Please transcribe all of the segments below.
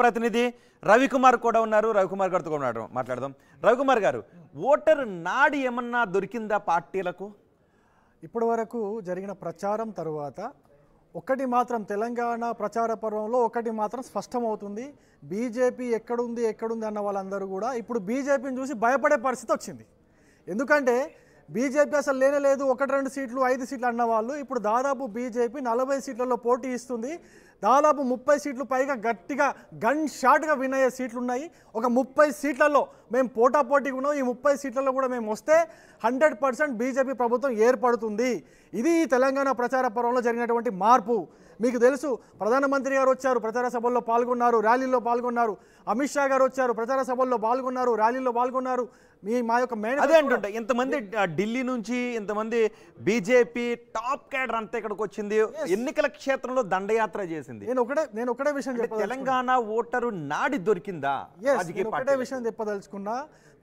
ప్రతినిధి రవికుమార్ కూడా ఉన్నారు రవికుమార్ గారితో ఉన్నారు మాట్లాడదాం రవికుమార్ గారు ఓటర్ నాడు ఏమన్నా దొరికిందా పార్టీలకు ఇప్పటి వరకు జరిగిన ప్రచారం తరువాత ఒకటి మాత్రం తెలంగాణ ప్రచార పర్వంలో ఒకటి మాత్రం స్పష్టమవుతుంది బీజేపీ ఎక్కడుంది ఎక్కడుంది అన్న వాళ్ళందరూ కూడా ఇప్పుడు బీజేపీని చూసి భయపడే పరిస్థితి వచ్చింది ఎందుకంటే బీజేపీ అసలు లేనే లేదు ఒకటి రెండు సీట్లు ఐదు సీట్లు అన్నవాళ్ళు ఇప్పుడు దాదాపు బీజేపీ నలభై సీట్లలో పోటీ ఇస్తుంది దాదాపు ముప్పై సీట్లు పైగా గట్టిగా గన్ షాట్గా విన్ అయ్యే సీట్లు ఉన్నాయి ఒక ముప్పై సీట్లలో మేము పోటా పోటీ ఉన్నాం ఈ ముప్పై సీట్లలో కూడా మేము వస్తే హండ్రెడ్ పర్సెంట్ బీజేపీ ప్రభుత్వం ఏర్పడుతుంది ఇది తెలంగాణ ప్రచార పర్వంలో జరిగినటువంటి మార్పు మీకు తెలుసు ప్రధానమంత్రి గారు వచ్చారు ప్రచార సభల్లో పాల్గొన్నారు ర్యాలీల్లో పాల్గొన్నారు అమిత్ షా గారు వచ్చారు ప్రచార సభల్లో పాల్గొన్నారు ర్యాలీలో పాల్గొన్నారు మీ మా యొక్క మేడం అదే అంటుంటే ఇంతమంది ఢిల్లీ నుంచి ఇంతమంది బీజేపీ టాప్ క్యాడర్ అంతా ఇక్కడికి వచ్చింది ఎన్నికల క్షేత్రంలో దండయాత్ర చేసింది నేను ఒకటే నేను ఒకటే విషయం తెలంగాణ ఓటరు నాడి దొరికిందా ఒకటే విషయం చెప్పదలుచుకున్నా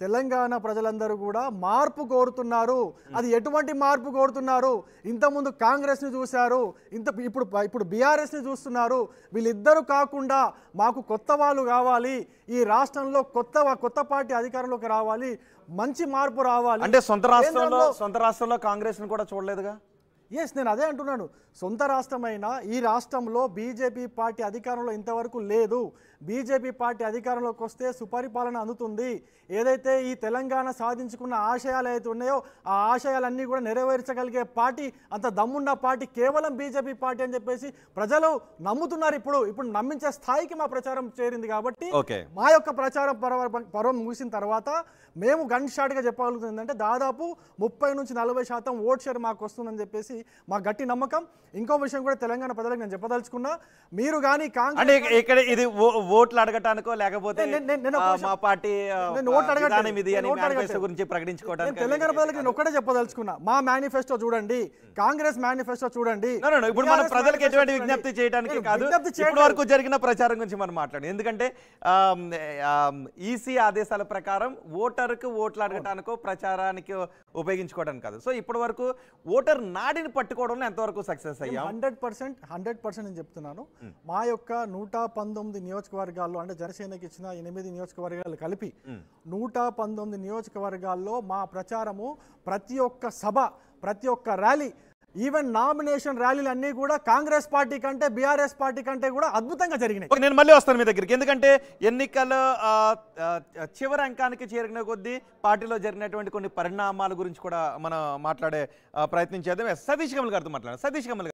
తెలంగాణ ప్రజలందరూ కూడా మార్పు కోరుతున్నారు అది ఎటువంటి మార్పు కోరుతున్నారు ఇంతకుముందు కాంగ్రెస్ని చూశారు ఇంత ఇప్పుడు ఇప్పుడు బీఆర్ఎస్ని చూస్తున్నారు వీళ్ళిద్దరూ కాకుండా మాకు కొత్త వాళ్ళు కావాలి ఈ రాష్ట్రంలో కొత్త కొత్త పార్టీ అధికారంలోకి రావాలి మంచి మార్పు రావాలి అంటే సొంత రాష్ట్రంలో సొంత రాష్ట్రంలో కాంగ్రెస్ని కూడా చూడలేదుగా ఎస్ నేను అదే అంటున్నాను సొంత రాష్ట్రమైన ఈ రాష్ట్రంలో బీజేపీ పార్టీ అధికారంలో ఇంతవరకు లేదు బీజేపీ పార్టీ అధికారంలోకి వస్తే సుపరిపాలన అందుతుంది ఏదైతే ఈ తెలంగాణ సాధించుకున్న ఆశయాలు అయితే ఉన్నాయో ఆ ఆశయాలన్నీ కూడా నెరవేర్చగలిగే పార్టీ అంత దమ్మున్న పార్టీ కేవలం బీజేపీ పార్టీ అని చెప్పేసి ప్రజలు నమ్ముతున్నారు ఇప్పుడు ఇప్పుడు నమ్మించే స్థాయికి మా ప్రచారం చేరింది కాబట్టి మా యొక్క ప్రచారం పర్వం ముగిసిన తర్వాత మేము గన్ షాట్గా చెప్పగలుగుతుంది అంటే దాదాపు ముప్పై నుంచి నలభై శాతం ఓట్ షేర్ మాకు వస్తుందని చెప్పేసి మా గట్టి నమ్మకం ఇంకో విషయం కూడా తెలంగాణ ప్రజలకు నేను చెప్పదలుచుకున్నా మీరు కానీ కాంగ్రెస్ ఇక్కడ ఇది ఓట్లు అడగటానికో లేకపోతే మా పార్టీ నేను ఇది ప్రకటించుకోవడానికి తెలంగాణ ప్రజలకు నేను ఒక్కటే చెప్పదలుచుకున్నా మా మేనిఫెస్టో చూడండి కాంగ్రెస్ మేనిఫెస్టో చూడండి ఇప్పుడు ప్రజలకు ఎటువంటి విజ్ఞప్తి చేయడానికి ఇప్పటి వరకు జరిగిన ప్రచారం గురించి మనం మాట్లాడు ఎందుకంటే ఈసీ ఆదేశాల ప్రకారం ఓటర్కు ఓట్లు అడగటానికో ప్రచారానికి ఉపయోగించుకోవడం కాదు సో ఇప్పటి వరకు ఓటర్ నాడిని పట్టుకోవడంలో ఎంతవరకు సక్సెస్ అయ్యా హండ్రెడ్ పర్సెంట్ హండ్రెడ్ పర్సెంట్ నేను చెప్తున్నాను మా యొక్క నూట పంతొమ్మిది నియోజకవర్గాల్లో అంటే జనసేనకి ఇచ్చిన ఎనిమిది నియోజకవర్గాలు కలిపి నూట పంతొమ్మిది నియోజకవర్గాల్లో మా ప్రచారము ప్రతి ఒక్క సభ ప్రతి ఒక్క ర్యాలీ ఈవెన్ నామినేషన్ ర్యాలీలు అన్ని కూడా కాంగ్రెస్ పార్టీ కంటే బీఆర్ఎస్ పార్టీ కంటే కూడా అద్భుతంగా జరిగినాయి నేను మళ్ళీ వస్తాను మీ దగ్గరికి ఎందుకంటే ఎన్నికల చివరి అంకానికి చేరిన కొద్దీ పార్టీలో జరిగినటువంటి కొన్ని పరిణామాల గురించి కూడా మనం మాట్లాడే ప్రయత్నం చేద్దాం సతీష్ కమల్ గారితో మాట్లాడాలి సతీష్ కమల్